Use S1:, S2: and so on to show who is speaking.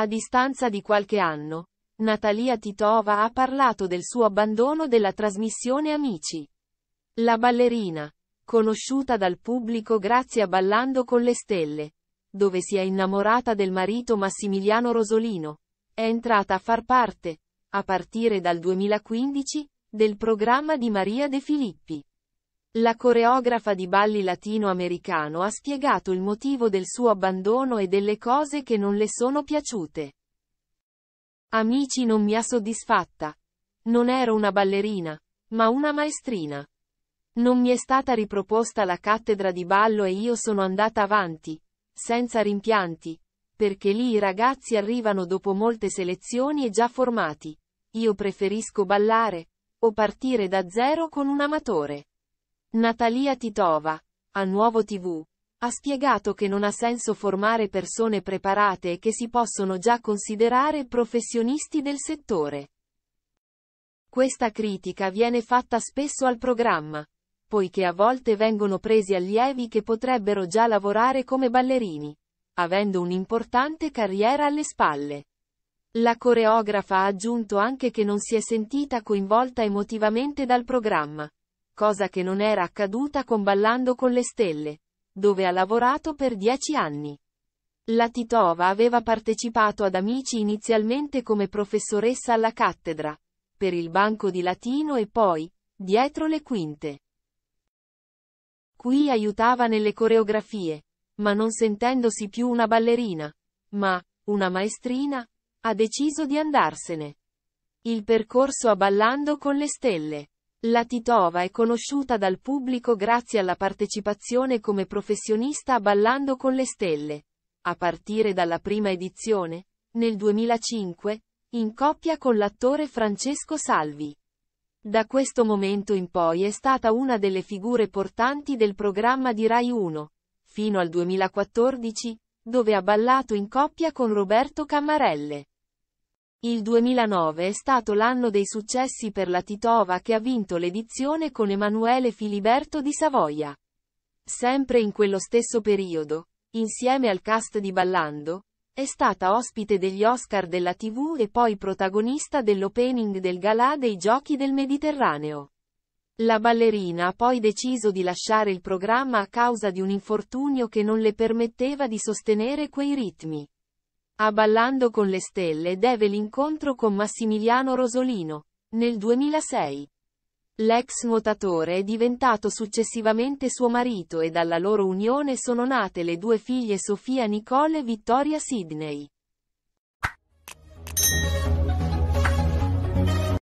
S1: A distanza di qualche anno, Natalia Titova ha parlato del suo abbandono della trasmissione Amici. La ballerina, conosciuta dal pubblico grazie a Ballando con le stelle, dove si è innamorata del marito Massimiliano Rosolino, è entrata a far parte, a partire dal 2015, del programma di Maria De Filippi. La coreografa di balli latinoamericano ha spiegato il motivo del suo abbandono e delle cose che non le sono piaciute. Amici non mi ha soddisfatta. Non ero una ballerina, ma una maestrina. Non mi è stata riproposta la cattedra di ballo e io sono andata avanti, senza rimpianti, perché lì i ragazzi arrivano dopo molte selezioni e già formati. Io preferisco ballare, o partire da zero con un amatore. Natalia Titova, a Nuovo TV, ha spiegato che non ha senso formare persone preparate e che si possono già considerare professionisti del settore. Questa critica viene fatta spesso al programma, poiché a volte vengono presi allievi che potrebbero già lavorare come ballerini, avendo un'importante carriera alle spalle. La coreografa ha aggiunto anche che non si è sentita coinvolta emotivamente dal programma, cosa che non era accaduta con Ballando con le Stelle, dove ha lavorato per dieci anni. La Titova aveva partecipato ad Amici inizialmente come professoressa alla cattedra, per il banco di latino e poi, dietro le quinte. Qui aiutava nelle coreografie, ma non sentendosi più una ballerina, ma, una maestrina, ha deciso di andarsene. Il percorso a Ballando con le Stelle. La Titova è conosciuta dal pubblico grazie alla partecipazione come professionista a Ballando con le Stelle. A partire dalla prima edizione, nel 2005, in coppia con l'attore Francesco Salvi. Da questo momento in poi è stata una delle figure portanti del programma di Rai 1, fino al 2014, dove ha ballato in coppia con Roberto Cammarelle. Il 2009 è stato l'anno dei successi per la Titova che ha vinto l'edizione con Emanuele Filiberto di Savoia. Sempre in quello stesso periodo, insieme al cast di Ballando, è stata ospite degli Oscar della TV e poi protagonista dell'opening del galà dei Giochi del Mediterraneo. La ballerina ha poi deciso di lasciare il programma a causa di un infortunio che non le permetteva di sostenere quei ritmi. A Ballando con le stelle deve l'incontro con Massimiliano Rosolino. Nel 2006. L'ex nuotatore è diventato successivamente suo marito e dalla loro unione sono nate le due figlie Sofia Nicole e Vittoria Sidney.